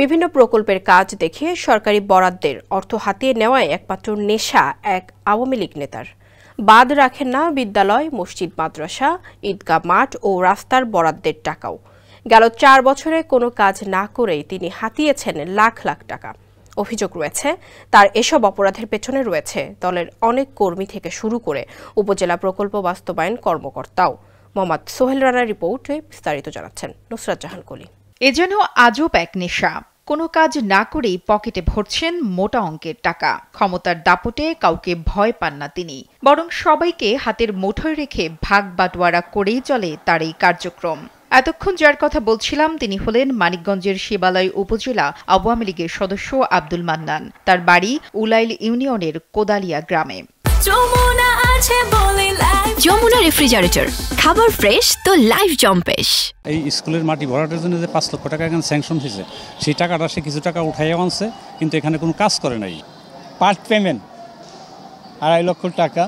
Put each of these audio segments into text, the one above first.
বিভিন্ন প্রকল্পের কাজ দেখে সরকারি বরাদ্দের অর্থ হাতিয়ে নেওয়ায় একমাত্র নেশা এক আওয়ামী লীগ নেতার বাদ রাখেন না বিদ্যালয় মসজিদ মাদ্রাসা ঈদগাহ মাঠ ও রাস্তার বরাদ্দের টাকাও গেল চার বছরে কোনো কাজ না করেই তিনি হাতিয়েছেন লাখ লাখ টাকা অভিযোগ রয়েছে তার এসব অপরাধের পেছনে রয়েছে দলের অনেক কর্মী থেকে শুরু করে উপজেলা প্রকল্প বাস্তবায়ন কর্মকর্তাও মোহাম্মদ সোহেল রানার রিপোর্টে বিস্তারিত জানাচ্ছেন নুসরাত জাহান কলি এ যেন আজব এক নেশা কোনো কাজ না করেই পকেটে ভরছেন মোটা অঙ্কের টাকা ক্ষমতার দাপটে কাউকে ভয় পান না তিনি বরং সবাইকে হাতের মুঠোয় রেখে ভাগ বাটোয়ারা করেই চলে তার এই কার্যক্রম এতক্ষণ যার কথা বলছিলাম তিনি হলেন মানিকগঞ্জের শিবালয় উপজেলা আওয়ামী লীগের সদস্য আব্দুল মান্নান তার বাড়ি উলাইল ইউনিয়নের কোদালিয়া গ্রামে যমুনা আছে বলে লাইফ যমুনা রেফ্রিজারেটর খাবার ফ্রেশ তো লাইফ জম্পেশ এই স্কুলের মাটি ভরাটের জন্য যে পাঁচ লক্ষ টাকা এখানে স্যাংশন হয়েছে সেই টাকাটা সে কিছু টাকা উঠাইয়া আনছে কিন্তু এখানে কোনো কাজ করে নাই পার্ট পেমেন্ট আড়াই লক্ষ টাকা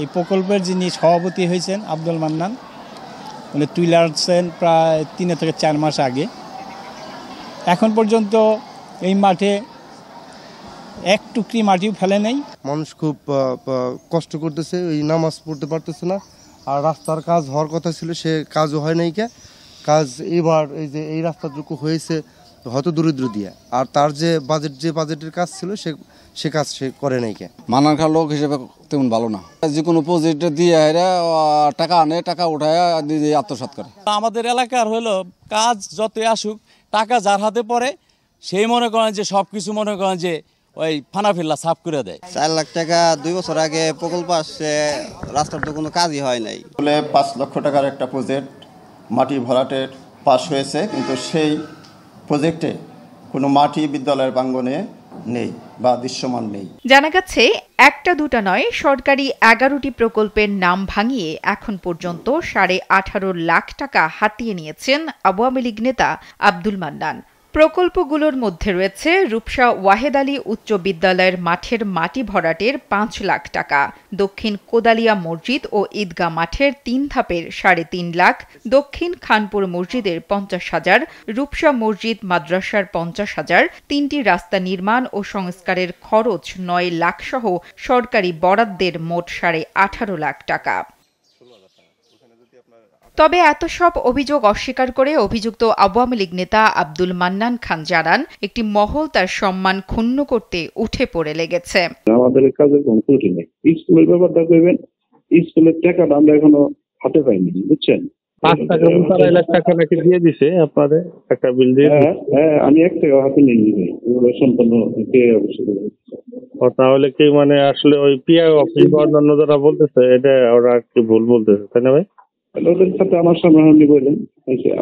এই প্রকল্পের যিনি সভাপতি হয়েছেন আব্দুল মান্নান উনি টুইল প্রায় তিন থেকে চার মাস আগে এখন পর্যন্ত এই মাঠে এক টুকরি মাটিও ফেলে নেই মানুষ খুব কষ্ট করতেছে ওই নামাজ পড়তে পারতেছে না আর রাস্তার কাজ হওয়ার কথা ছিল সে কাজও হয় নাই কে কাজ এবার এই যে এই রাস্তাটুকু হয়েছে হয়তো দরিদ্র দিয়ে আর তার যে বাজেট যে বাজেটের কাজ ছিল সে সে কাজ সে করে নাই কে মানার খা লোক হিসেবে তেমন ভালো না যে কোনো প্রজেক্ট দিয়ে এরা টাকা আনে টাকা উঠায় আত্মসাত করে আমাদের এলাকার হলো কাজ যতই আসুক টাকা যার হাতে পড়ে সেই মনে করেন যে সব কিছু মনে করেন যে ওই ফানাফিল্লা সাফ করে দেয় চার লাখ টাকা দুই বছর আগে প্রকল্প আসছে রাস্তার তো কোনো কাজই হয় নাই বলে পাঁচ লক্ষ টাকার একটা প্রজেক্ট মাটি ভরাটের পাশ হয়েছে কিন্তু সেই প্রজেক্টে কোনো মাটি বিদ্যালয়ের প্রাঙ্গনে নেই বা দৃশ্যমান নেই জানা গেছে একটা দুটা নয় সরকারি এগারোটি প্রকল্পের নাম ভাঙিয়ে এখন পর্যন্ত সাড়ে আঠারো লাখ টাকা হাতিয়ে নিয়েছেন আওয়ামী লীগ নেতা আব্দুল মান্নান প্রকল্পগুলোর মধ্যে রয়েছে রূপসা ওয়াহেদ আলী উচ্চ বিদ্যালয়ের মাঠের মাটি ভরাটের পাঁচ লাখ টাকা দক্ষিণ কোদালিয়া মসজিদ ও ঈদগাহ মাঠের তিন ধাপের সাড়ে তিন লাখ দক্ষিণ খানপুর মসজিদের পঞ্চাশ হাজার রূপসা মসজিদ মাদ্রাসার পঞ্চাশ হাজার তিনটি রাস্তা নির্মাণ ও সংস্কারের খরচ নয় লাখ সহ সরকারি বরাদ্দের মোট সাড়ে আঠারো লাখ টাকা তবে এত সব অভিযোগ অস্বীকার করে অভিযুক্ত আওয়ামী লীগ নেতা আব্দুল মান্নান খান জানান একটি মহল তার সম্মান ক্ষুণ্ণ করতে উঠে পড়ে লেগেছে আমাদের কাজের কোনো ত্রুটি নেই স্কুলের ব্যাপারটা স্কুলের আমরা এখনো হাতে পাইনি বুঝছেন পাঁচ টাকা টাকা নাকি দিয়ে দিছে আপনাদের একটা বিল দিয়ে হ্যাঁ, হ্যাঁ আমি এক টাকা হাতে নিয়ে নিবে অবশ্যই তাহলে কি মানে আসলে ওই পিআই অফিস বা অন্যান্য যারা বলতেছে এটা ওরা আর কি ভুল বলতেছে তাই না ভাই ওদের সাথে আমার সামনাসামনি বললেন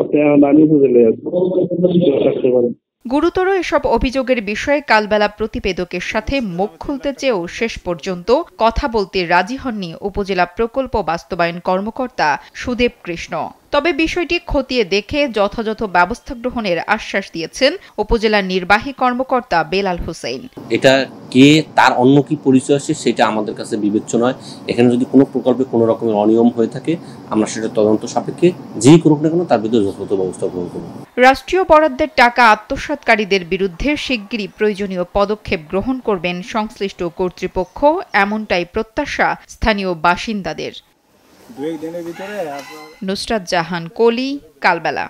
আপনি নামিয়ে ফেলে আসবেন গুরুতর এসব অভিযোগের বিষয়ে কালবেলা প্রতিবেদকের সাথে মুখ খুলতে চেয়েও শেষ পর্যন্ত কথা বলতে রাজি হননি উপজেলা প্রকল্প বাস্তবায়ন কর্মকর্তা সুদেব কৃষ্ণ তবে বিষয়টি খতিয়ে দেখে যথাযথ ব্যবস্থা গ্রহণের আশ্বাস দিয়েছেন উপজেলার নির্বাহী কর্মকর্তা বেলাল হোসেন এটা কে তার অন্য কি পরিচয় আছে সেটা আমাদের কাছে বিবেচ্য নয় এখানে যদি কোনো প্রকল্পে কোনো রকমের অনিয়ম হয়ে থাকে আমরা সেটা তদন্ত সাপেক্ষে যেই করুক না কেন তার বিরুদ্ধে যথাযথ ব্যবস্থা গ্রহণ করব রাষ্ট্রীয় বরাদ্দের টাকা আত্মসাতকারীদের বিরুদ্ধে শিগগিরই প্রয়োজনীয় পদক্ষেপ গ্রহণ করবেন সংশ্লিষ্ট কর্তৃপক্ষ এমনটাই প্রত্যাশা স্থানীয় বাসিন্দাদের নুসরাত জাহান কলি কালবেলা